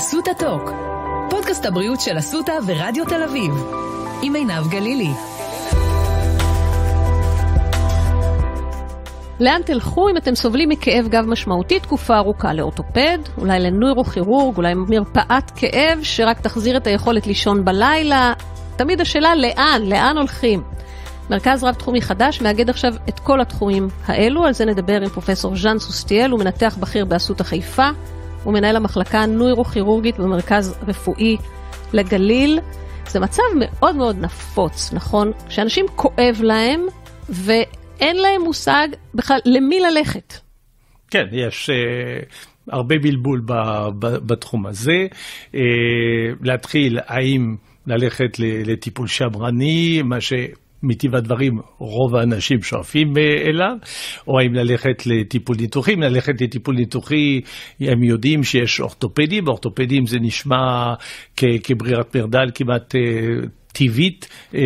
אסותא טוק, פודקאסט הבריאות של אסותא ורדיו תל אביב, עם עינב גלילי. לאן תלכו אם אתם סובלים מכאב גב משמעותי תקופה ארוכה לאורתופד, אולי לנוירוכירורג, אולי מרפאת כאב שרק תחזיר את היכולת לישון בלילה? תמיד השאלה לאן, לאן הולכים? מרכז רב-תחומי חדש מאגד עכשיו את כל התחומים האלו, על זה נדבר עם פרופסור ז'אן סוסטיאל, הוא מנתח בכיר באסותא חיפה. הוא מנהל המחלקה הנוירוכירורגית במרכז רפואי לגליל. זה מצב מאוד מאוד נפוץ, נכון? שאנשים כואב להם ואין להם מושג בכלל למי ללכת. כן, יש... אה, הרבה בלבול ב, ב, בתחום הזה. אה, להתחיל, האם ללכת לטיפול שמרני, מה ש... מטבע הדברים רוב האנשים שואפים אה, אליו, או האם ללכת לטיפול ניתוחי. אם ללכת לטיפול ניתוחי, הם יודעים שיש אורתופדים, אורתופדים זה נשמע כ- כברירת מרדל כמעט אה, טבעית, אה,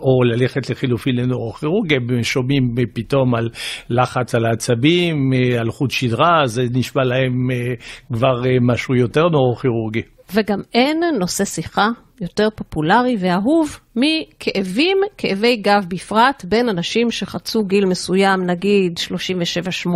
או ללכת לחילופין לנורוכירורג, הם שומעים פתאום על לחץ על העצבים, על חוט שדרה, זה נשמע להם כבר משהו יותר נורוכירורגי. וגם אין נושא שיחה יותר פופולרי ואהוב מכאבים, כאבי גב בפרט, בין אנשים שחצו גיל מסוים, נגיד 37-8.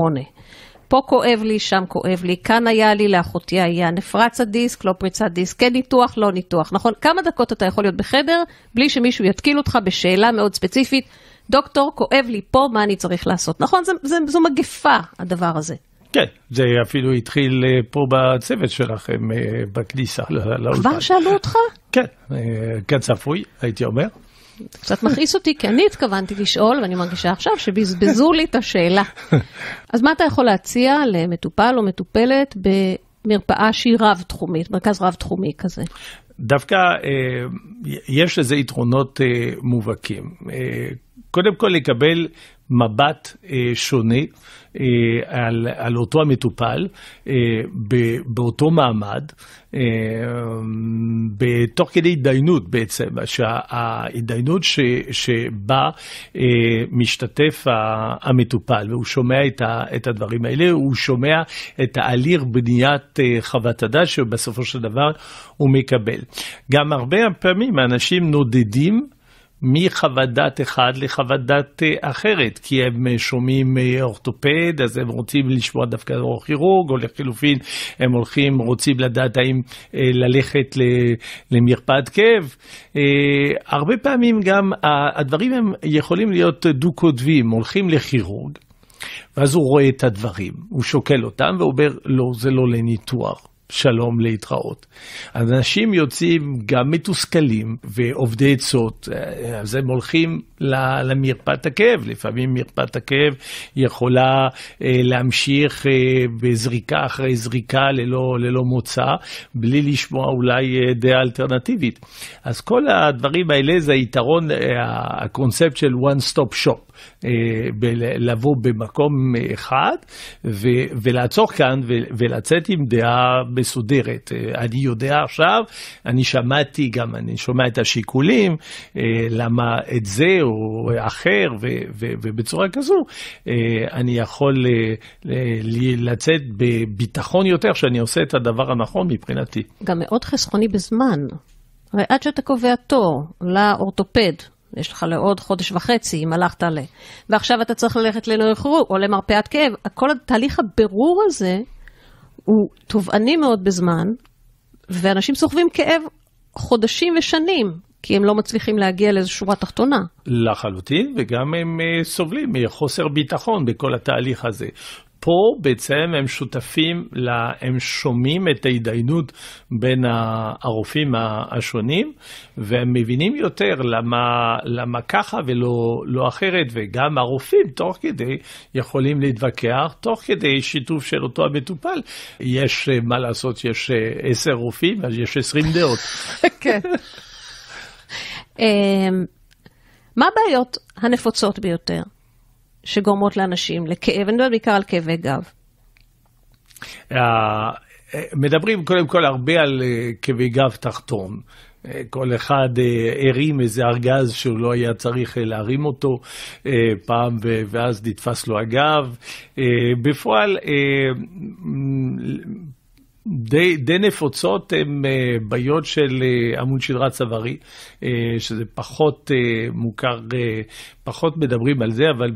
פה כואב לי, שם כואב לי, כאן היה לי, לאחותי היה נפרץ הדיסק, לא פריצת דיסק, כן ניתוח, לא ניתוח, נכון? כמה דקות אתה יכול להיות בחדר בלי שמישהו יתקיל אותך בשאלה מאוד ספציפית, דוקטור, כואב לי פה, מה אני צריך לעשות? נכון? זה, זה, זו מגפה, הדבר הזה. כן, זה אפילו התחיל אה, פה בצוות שלכם, אה, בכניסה לאולפן. כבר שאלו אותך? כן, אה, כצפוי, הייתי אומר. זה קצת מכעיס אותי, כי אני התכוונתי לשאול, ואני מרגישה עכשיו שבזבזו לי את השאלה. אז מה אתה יכול להציע למטופל או מטופלת במרפאה שהיא רב-תחומית, מרכז רב-תחומי כזה? דווקא יש לזה יתרונות מובהקים. קודם כל לקבל מבט אה, שונה אה, על, על אותו המטופל אה, ב, באותו מעמד, אה, בתוך כדי התדיינות בעצם, שההתדיינות שבה אה, משתתף המטופל והוא שומע את, ה, את הדברים האלה, הוא שומע את ההליך בניית אה, חוות הדעת שבסופו של דבר הוא מקבל. גם הרבה פעמים אנשים נודדים מחוות דעת אחד לחוות דעת אה, אחרת, כי הם אה, שומעים אה, אורתופד, אז הם רוצים לשמוע דווקא אור כירורג, או לחילופין, הם הולכים, רוצים לדעת האם ללכת למרפאת כאב. הרבה פעמים גם הדברים הם יכולים להיות דו קוטבים הולכים לכירורג, ואז הוא רואה את הדברים, הוא שוקל אותם ואומר, לא, זה לא לניתוח. שלום להתראות. אנשים יוצאים גם מתוסכלים ועובדי עצות, אה, אז הם הולכים למרפאת הכאב, לפעמים מרפאת הכאב יכולה אה, להמשיך אה, בזריקה אחרי זריקה ללא, ללא מוצא, בלי לשמוע אולי דעה אלטרנטיבית. אז כל הדברים האלה זה היתרון, הקונספט של one stop shop. אה, לבוא במקום אחד ו- ולעצור כאן ו- ולצאת עם דעה מסודרת. אה, אני יודע עכשיו, אני שמעתי גם, אני שומע את השיקולים, אה, למה את זה או אחר, ו- ו- ובצורה כזו אני יכול לצאת בביטחון יותר שאני עושה את הדבר הנכון מבחינתי. גם מאוד חסכוני בזמן. הרי עד שאתה קובע תור לאורתופד, יש לך לעוד חודש וחצי, אם הלכת ל... ועכשיו אתה צריך ללכת לנויכרור או למרפאת כאב. כל התהליך הבירור הזה הוא תובעני מאוד בזמן, ואנשים סוחבים כאב חודשים ושנים, כי הם לא מצליחים להגיע לאיזו שורה תחתונה. לחלוטין, וגם הם אה, סובלים מחוסר ביטחון בכל התהליך הזה. פה בעצם הם שותפים, לה, הם שומעים את ההתדיינות בין הרופאים השונים, והם מבינים יותר למה, למה ככה ולא לא אחרת, וגם הרופאים תוך כדי יכולים להתווכח, תוך כדי שיתוף של אותו המטופל. יש, אה, מה לעשות, יש אה, עשר רופאים, אז יש עשרים דעות. כן. אמ, מה הבעיות הנפוצות ביותר? שגורמות לאנשים לכאב, אני מדברת בעיקר על כאבי גב. אה, אה, מדברים קודם כל הרבה על אה, כאבי גב תחתון. כל אחד הרים איזה ארגז שהוא לא היה צריך להרים אותו פעם, ואז נתפס לו הגב. בפועל, די, די נפוצות הן אה, בעיות של אה, עמוד שדרה צווארי, אה, שזה פחות מוכר, פחות מדברים על זה, אבל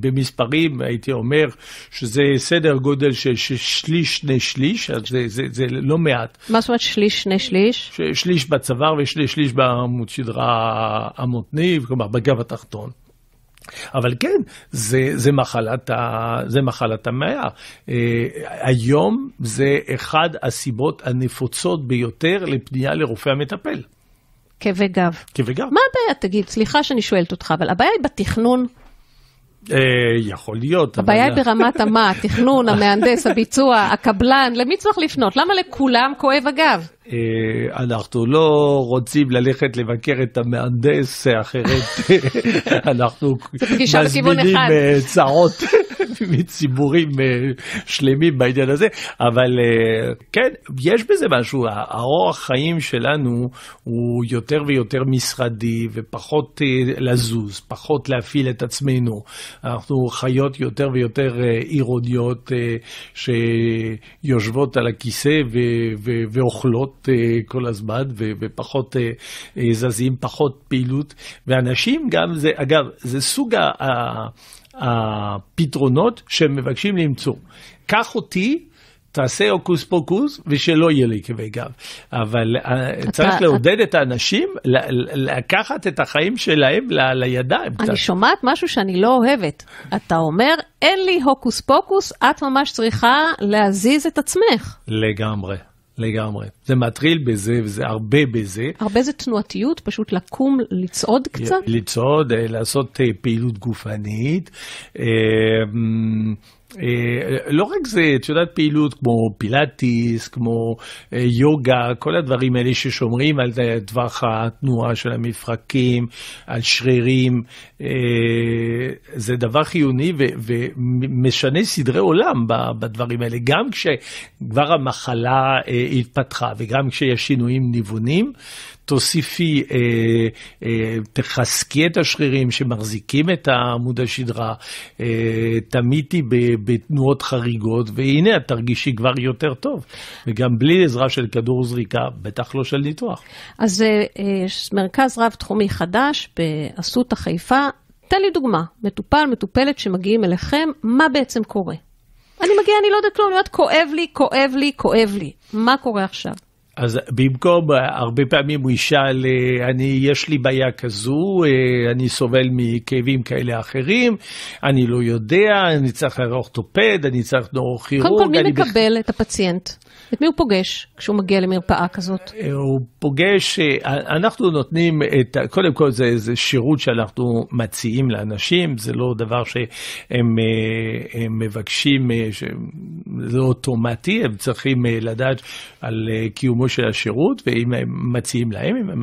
במספרים הייתי אומר שזה סדר גודל של שליש, שני שליש, אז זה, זה, זה לא מעט. מה זאת אומרת שליש, שני שליש? שליש בצוואר ושני שליש בעמוד שדרה המותני, כלומר בגב התחתון. אבל כן, זה, זה, מחלת, ה, זה מחלת המאה. אה, היום זה אחד הסיבות הנפוצות ביותר לפנייה לרופא המטפל. כאבי גב. כאבי גב. מה הבעיה, תגיד? סליחה שאני שואלת אותך, אבל הבעיה היא בתכנון. אה, יכול להיות. הבעיה היא אבל... ברמת המה, התכנון, המהנדס, הביצוע, הקבלן, למי צריך לפנות? למה לכולם כואב הגב? אה, אנחנו לא רוצים ללכת לבקר את המהנדס, אחרת אנחנו מזמינים אה, צרות מציבורים אה, שלמים בעניין הזה, אבל כן, יש בזה משהו, האורח חיים שלנו הוא יותר ויותר משרדי ופחות לזוז, פחות להפעיל את עצמנו. אנחנו חיות יותר ויותר עירוניות שיושבות על הכיסא ואוכלות. בבית אה, כל הזמן ו- ופחות אה, אה, זזים, פחות פעילות. ואנשים גם, זה, אגב, זה סוג ה... הפתרונות שהם מבקשים למצוא. קח אותי, תעשה הוקוס פוקוס ושלא יהיה לי כאבי גב. אבל אתה, צריך לעודד את האנשים לקחת את החיים שלהם ל, לידיים. אני קצת. שומעת משהו שאני לא אוהבת. אתה אומר, אין לי הוקוס פוקוס, את ממש צריכה להזיז את עצמך. לגמרי. לגמרי. זה מטריל בזה, וזה הרבה בזה. הרבה זה תנועתיות, פשוט לקום, לצעוד קצת? לצעוד, אה, לעשות אה, פעילות גופנית. אה, אה, לא רק זה, את יודעת, פעילות כמו פילאטיס, כמו אה, יוגה, כל הדברים האלה ששומרים על אה, טווח התנועה של המפרקים, על שרירים, זה דבר חיוני ומשנה סדרי עולם בדברים האלה. גם כשכבר המחלה התפתחה וגם כשיש שינויים ניוונים, תוסיפי, אה, אה, תחזקי את השרירים שמחזיקים את עמוד השדרה, אה, תמיתי בתנועות חריגות, והנה את תרגישי כבר יותר טוב. וגם בלי עזרה של כדור זריקה, בטח לא של ניתוח. אז אה, אה, מרכז רב-תחומי חדש באסותא חיפה, תן לי דוגמה, מטופל, מטופלת שמגיעים אליכם, מה בעצם קורה? אני מגיעה, אני לא יודעת כלום, אני אומרת, כואב לי, כואב לי, כואב לי. מה קורה עכשיו? אז במקום, אה, הרבה פעמים הוא ישאל, אה, אני, יש לי בעיה כזו, אה, אני סובל מכאבים כאלה אחרים, אני לא יודע, אני צריך לערוך טופד, אני צריך נורא כירורג. קודם כל, מי מקבל בח... את הפציינט? את מי הוא פוגש כשהוא מגיע למרפאה כזאת? הוא פוגש, אנחנו נותנים, את, קודם כל זה זה שירות שאנחנו מציעים לאנשים, זה לא דבר שהם מבקשים, זה אוטומטי, הם צריכים לדעת על קיומו. בסיומו של השירות, ואם הם מציעים להם, אם הם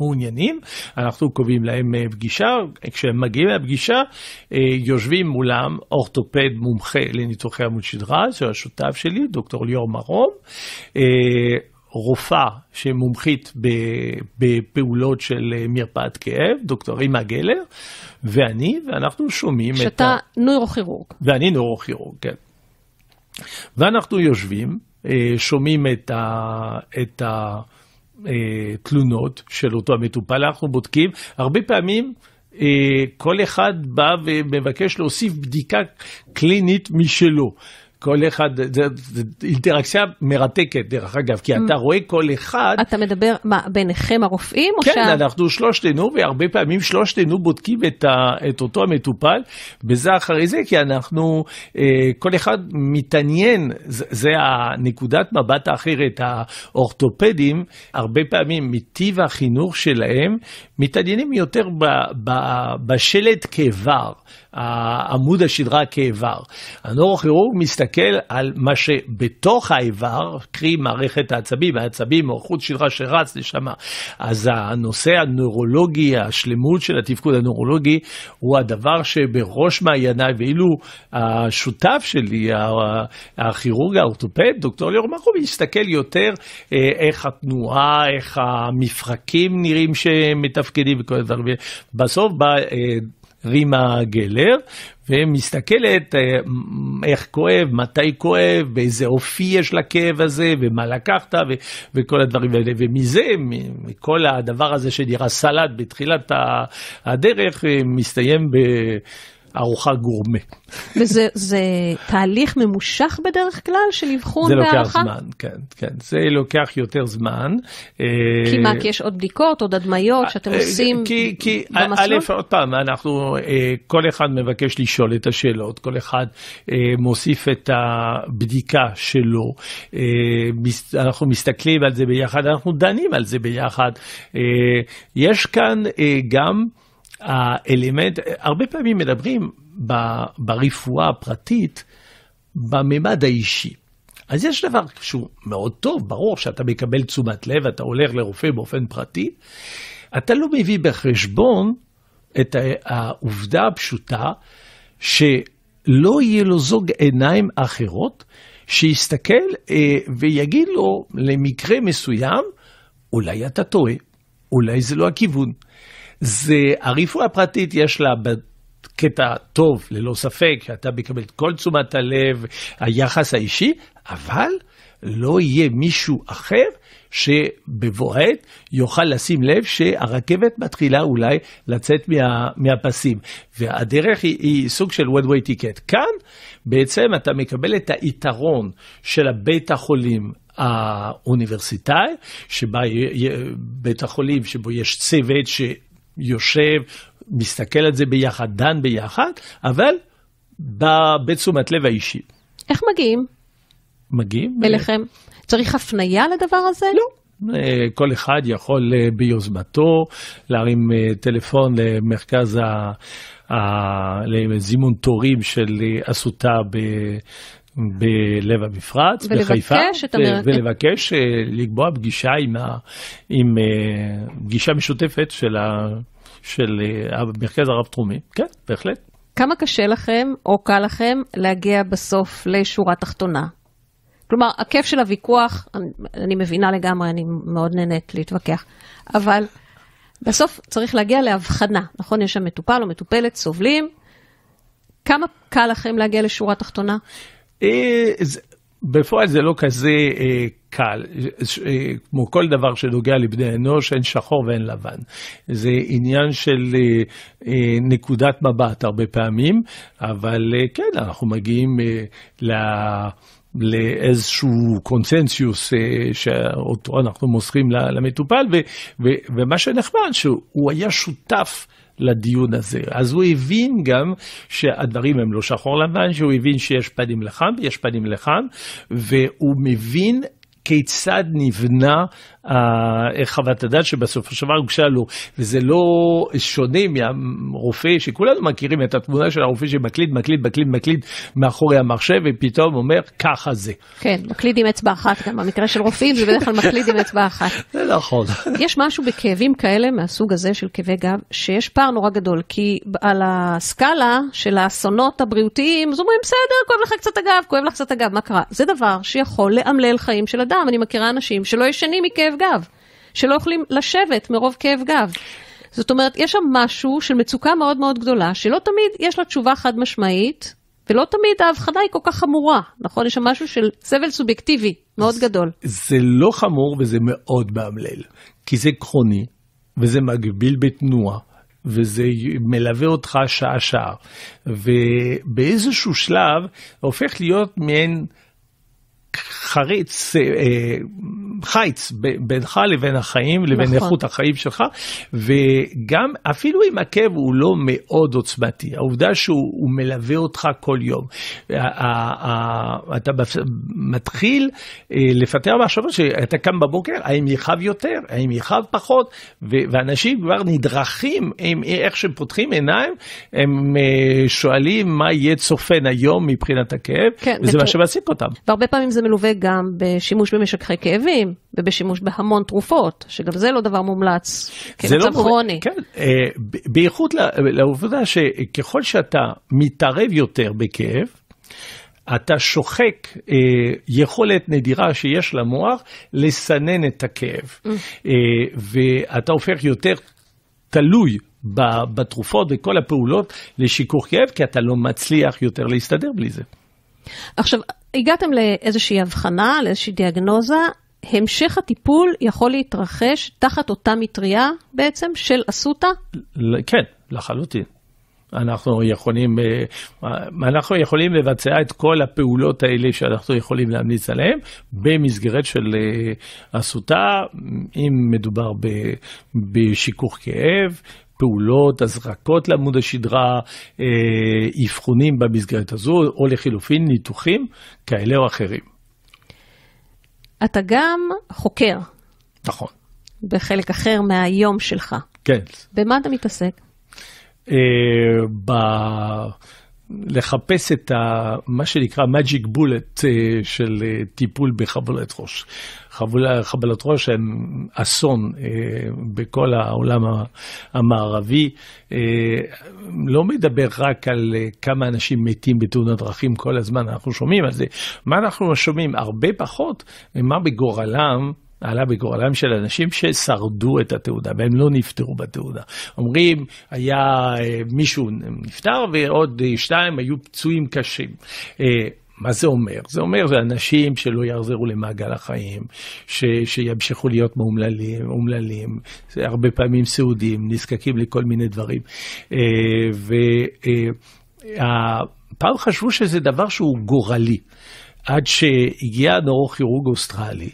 מעוניינים, אנחנו קובעים להם אה, פגישה, כשהם מגיעים לפגישה, אה, יושבים מולם אורתופד מומחה לניתוחי עמוד שדרה, זה השותף שלי, דוקטור ליאור מרום. אה, רופאה שמומחית בפעולות של מרפאת כאב, דוקטור אימה גלר, ואני, ואנחנו שומעים את ה... שאתה נוירוכירורג. ואני נוירוכירורג, כן. ואנחנו יושבים, אה, שומעים את, ה, את ה אה, תלונות של אותו המטופל, אנחנו בודקים. הרבה פעמים אה, כל אחד בא ומבקש להוסיף בדיקה קלינית משלו. כל אחד, זו אינטראקציה מרתקת, דרך אגב, כי אתה mm. רואה כל אחד... אתה מדבר, מה, ביניכם הרופאים? כן, שה... אנחנו שלושתנו, והרבה פעמים שלושתנו בודקים את, ה, את אותו המטופל בזה אחרי זה, כי אנחנו, אה, כל אחד מתעניין, זה, זה הנקודת מבט האחרת, האורתופדים, הרבה פעמים מטיב החינוך שלהם, מתעניינים יותר ב, ב, בשלט כאיבר. עמוד השדרה כאיבר. הנורוכירורג מסתכל על מה שבתוך האיבר, קרי מערכת העצבים, העצבים או חוץ שדרה שרץ לשם. אז הנושא הנורולוגי, השלמות של התפקוד הנורולוגי, הוא הדבר שבראש מעייניי, ואילו השותף שלי, הכירורג האורתופד, דוקטור ליאור מחוב, מסתכל יותר אה, איך התנועה, איך המפרקים נראים שמתפקדים וכל הדברים. בסוף, בא... אה, רימה גלר, ומסתכלת אה, איך כואב, מתי כואב, באיזה אופי יש לכאב הזה, ומה לקחת, ו- וכל הדברים האלה. ומזה, מכל הדבר הזה שנראה סלט בתחילת הדרך, אה, מסתיים ב- ארוחה גורמה. וזה זה תהליך ממושך בדרך כלל של אבחון והערכה? זה לוקח בערכה? זמן, כן, כן. זה לוקח יותר זמן. אה, כי מה, כי יש עוד בדיקות, עוד הדמיות שאתם אה, עושים כי, כי, במסלול? א', עוד פעם, אנחנו, אה, כל אחד מבקש לשאול את השאלות, כל אחד מוסיף את הבדיקה שלו. אנחנו מסתכלים על זה ביחד, אנחנו דנים על זה ביחד. יש כאן גם... האלמנט, הרבה פעמים מדברים ב, ברפואה הפרטית בממד האישי. אז יש דבר שהוא מאוד טוב, ברור שאתה מקבל תשומת לב, אתה הולך לרופא באופן פרטי, אתה לא מביא בחשבון את העובדה הפשוטה שלא יהיה לו זוג עיניים אחרות שיסתכל אה, ויגיד לו למקרה מסוים, אולי אתה טועה, אולי זה לא הכיוון. זה הרפואה הפרטית יש לה קטע טוב, ללא ספק, שאתה מקבל את כל תשומת הלב, היחס האישי, אבל לא יהיה מישהו אחר שבבוא העת יוכל לשים לב שהרכבת מתחילה אולי לצאת מה, מהפסים. והדרך היא, היא סוג של one way ticket. כאן בעצם אתה מקבל את היתרון של הבית החולים האוניברסיטאי, שבה בית החולים שבו יש צוות יושב, מסתכל על זה ביחד, דן ביחד, אבל בתשומת לב האישית. איך מגיעים? מגיעים. אליכם. צריך הפנייה לדבר הזה? לא. אה, כל אחד יכול אה, ביוזמתו להרים אה, טלפון למרכז ה... לזימון תורים של אסותא בלב המפרץ, ולבקש בחיפה, את המר... ולבקש אה, לקבוע פגישה עם, ה, עם uh, פגישה משותפת של, ה, של uh, אה, המרכז הרב-תחומי. כן, בהחלט. כמה קשה לכם, או קל לכם, להגיע בסוף לשורה תחתונה? כלומר, הכיף של הוויכוח, אני, אני מבינה לגמרי, אני מאוד נהנית להתווכח, אבל בסוף צריך להגיע להבחנה, נכון? יש שם מטופל או מטופלת, סובלים. כמה קל לכם להגיע לשורה תחתונה? אה, בפועל זה לא כזה אה, קל, אה, כמו כל דבר שנוגע לבני אנוש, אין שחור ואין לבן. זה עניין של אה, אה, נקודת מבט הרבה פעמים, אבל אה, כן, אנחנו מגיעים אה, ל... לאיזשהו קונצנזיוס אה, שאותו אנחנו מוסרים למטופל, ו, ו, ומה שנחמד שהוא היה שותף. לדיון הזה. אז הוא הבין גם שהדברים הם לא שחור לבן, שהוא הבין שיש פנים לכאן ויש פנים לכאן, והוא מבין כיצד נבנה חוות הדעת שבסופו של דבר הוגשה לו, וזה לא שונה מהרופא שכולנו מכירים את התמונה של הרופא שמקליד, מקליד, מקליד, מקליד מאחורי המחשב, ופתאום אומר, ככה זה. כן, מקליד עם אצבע אחת, גם במקרה של רופאים זה בדרך כלל מקליד עם אצבע אחת. זה נכון. יש משהו בכאבים כאלה, מהסוג הזה של כאבי גב, שיש פער נורא גדול, כי על הסקאלה של האסונות הבריאותיים, אז אומרים, בסדר, כואב לך קצת הגב, כואב לך קצת הגב, מה קרה? זה דבר שיכול לאמלל חיים של אדם. אני מכירה אנשים שלא ישנים מכאב כאב גב, שלא יכולים לשבת מרוב כאב גב. זאת אומרת, יש שם משהו של מצוקה מאוד מאוד גדולה, שלא תמיד יש לה תשובה חד משמעית, ולא תמיד ההבחנה היא כל כך חמורה, נכון? יש שם משהו של סבל סובייקטיבי מאוד גדול. זה לא חמור וזה מאוד מאמלל, כי זה כרוני, וזה מגביל בתנועה. וזה מלווה אותך שעה-שעה. ובאיזשהו שלב הופך להיות מעין חריץ, אה, חיץ בינך לבין החיים, לבין נכון. איכות החיים שלך, וגם אפילו אם הכאב הוא לא מאוד עוצמתי, העובדה שהוא מלווה אותך כל יום, אתה מתחיל אה, לפתח מחשבות שאתה קם בבוקר, האם יכאב יותר, האם יכאב פחות, ואנשים כבר נדרכים, הם, איך שהם פותחים עיניים, הם אה, שואלים מה יהיה צופן היום מבחינת הכאב, כן, וזה מה שמעסיק אותם. והרבה פעמים זה מלווה גם בשימוש במשככי כאבים, ובשימוש בהמון תרופות, שגם זה לא דבר מומלץ כמצב לא כרוני. כן, אה, בייחוד לעובדה שככל שאתה מתערב יותר בכאב, אתה שוחק אה, יכולת נדירה שיש למוח לסנן את הכאב, mm. אה, ואתה הופך יותר תלוי בתרופות וכל הפעולות לשיכוך כאב, כי אתה לא מצליח יותר להסתדר בלי זה. עכשיו, הגעתם לאיזושהי הבחנה, לאיזושהי דיאגנוזה, המשך הטיפול יכול להתרחש תחת אותה מטריה בעצם של אסותא? כן, לחלוטין. אנחנו יכולים, אה, אה, אנחנו יכולים לבצע את כל הפעולות האלה שאנחנו יכולים להמליץ עליהן במסגרת של אה, אסותא, אם מדובר בשיכוך כאב, פעולות, הזרקות לעמוד השדרה, אבחונים במסגרת הזו, או לחילופין ניתוחים כאלה או אחרים. אתה גם חוקר. נכון. בחלק אחר מהיום שלך. כן. במה אתה מתעסק? Uh, ב... לחפש את ה, מה שנקרא magic bullet אה, של אה, טיפול בחבלת ראש. חבולה, חבלת ראש הן אסון אה, בכל העולם המערבי. לא מדבר רק על כמה אנשים מתים בתאונות דרכים כל הזמן, אנחנו שומעים על זה. מה אנחנו שומעים? הרבה פחות ממה בגורלם עלה בגורלם של אנשים ששרדו את התעודה, והם לא נפטרו בתעודה. אומרים, היה אה, מישהו נפטר ועוד שתיים היו פצועים קשים. אה, מה זה אומר? זה אומר זה אנשים שלא יחזרו למעגל החיים, ש, שימשיכו להיות מאומללים, אומללים, הרבה פעמים סיעודיים, נזקקים לכל מיני דברים. אה, ופעם חשבו שזה דבר שהוא גורלי, עד שהגיע נורוכירורג אוסטרלי.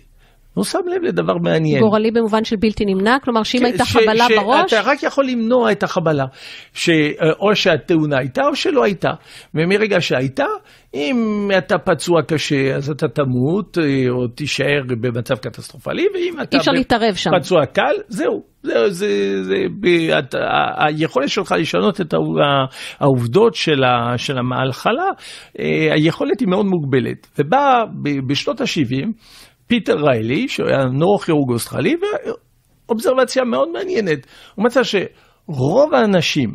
הוא שם לב לדבר מעניין. גורלי במובן של בלתי נמנע? כלומר, שאם כן, הייתה חבלה בראש... שאתה רק יכול למנוע את החבלה, ש... או שהתאונה הייתה או שלא הייתה. ומרגע שהייתה, אם אתה פצוע קשה, אז אתה תמות, אה, או תישאר במצב קטסטרופלי, ואם אתה... אי אפשר להתערב שם. פצוע קל, זהו. זה, זה, זה, ב, את, היכולת שלך לשנות את העובדות של, ה, של המחלה, אה, היכולת היא מאוד מוגבלת. ובא בשנות ה-70, פיטר ריילי, שהיה נורכירוג אוסטרלי, ואובזרבציה מאוד מעניינת. הוא מצא שרוב האנשים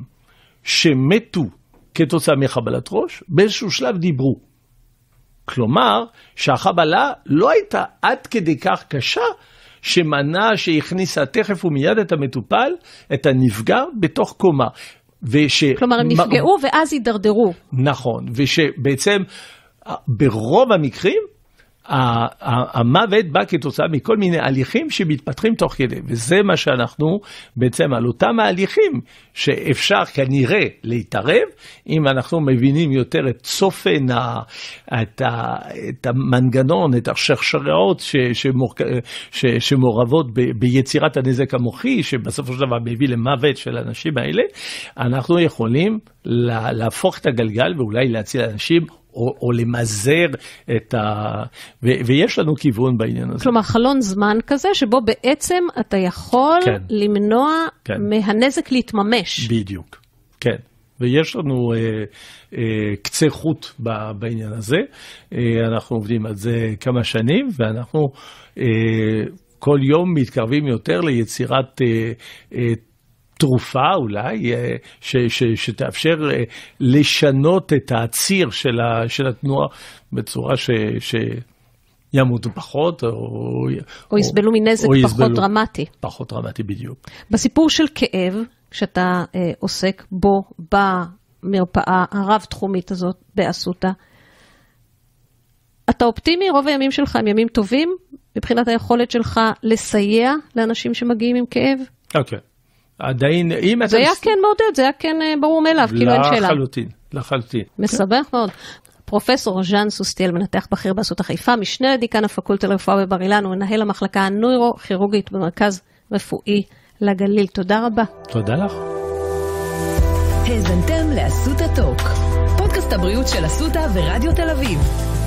שמתו כתוצאה מחבלת ראש, באיזשהו שלב דיברו. כלומר, שהחבלה לא הייתה עד כדי כך קשה, שמנעה, שהכניסה תכף ומיד את המטופל, את הנפגע, בתוך קומה. וש... כלומר, הם נפגעו מה... ואז הידרדרו. נכון, ושבעצם ברוב המקרים המוות בא כתוצאה מכל מיני הליכים שמתפתחים תוך כדי, וזה מה שאנחנו בעצם על אותם ההליכים שאפשר כנראה להתערב, אם אנחנו מבינים יותר את צופן, ה, את, ה, את המנגנון, את השכשרות שמעורבות ביצירת הנזק המוחי, שבסופו של דבר מביא למוות של האנשים האלה, אנחנו יכולים להפוך את הגלגל ואולי להציל אנשים או, או למזער את ה... ו, ויש לנו כיוון בעניין הזה. כלומר, חלון זמן כזה שבו בעצם אתה יכול כן. למנוע כן. מהנזק להתממש. בדיוק, כן. ויש לנו אה, אה, קצה חוט בעניין הזה. אה, אנחנו עובדים על זה כמה שנים, ואנחנו אה, כל יום מתקרבים יותר ליצירת אה, אה, תרופה אולי, אה, ש, ש, שתאפשר אה, לשנות את הציר של, ה, של התנועה בצורה ש... ש... ימותו פחות, או... או יסבלו מנזק או פחות יסבלו, דרמטי. פחות דרמטי בדיוק. בסיפור של כאב, כשאתה אה, עוסק בו במרפאה הרב-תחומית הזאת באסותא, אתה אופטימי, רוב הימים שלך הם ימים טובים, מבחינת היכולת שלך לסייע לאנשים שמגיעים עם כאב? אוקיי. Okay. עדיין, אם אתה... זה היה כן מעודד, זה היה כן אה, ברור מאליו, כאילו אין שאלה. לחלוטין, לחלוטין. מסבך מאוד. פרופסור ז'אן סוסטיאל, מנתח בכיר באסותא חיפה, משנה הדיקן הפקולטה לרפואה בבר אילן הוא מנהל המחלקה הנוירו-כירורגית במרכז רפואי לגליל. תודה רבה. תודה לך. האזנתם לאסותא טוק, פודקאסט הבריאות של אסותא ורדיו תל אביב.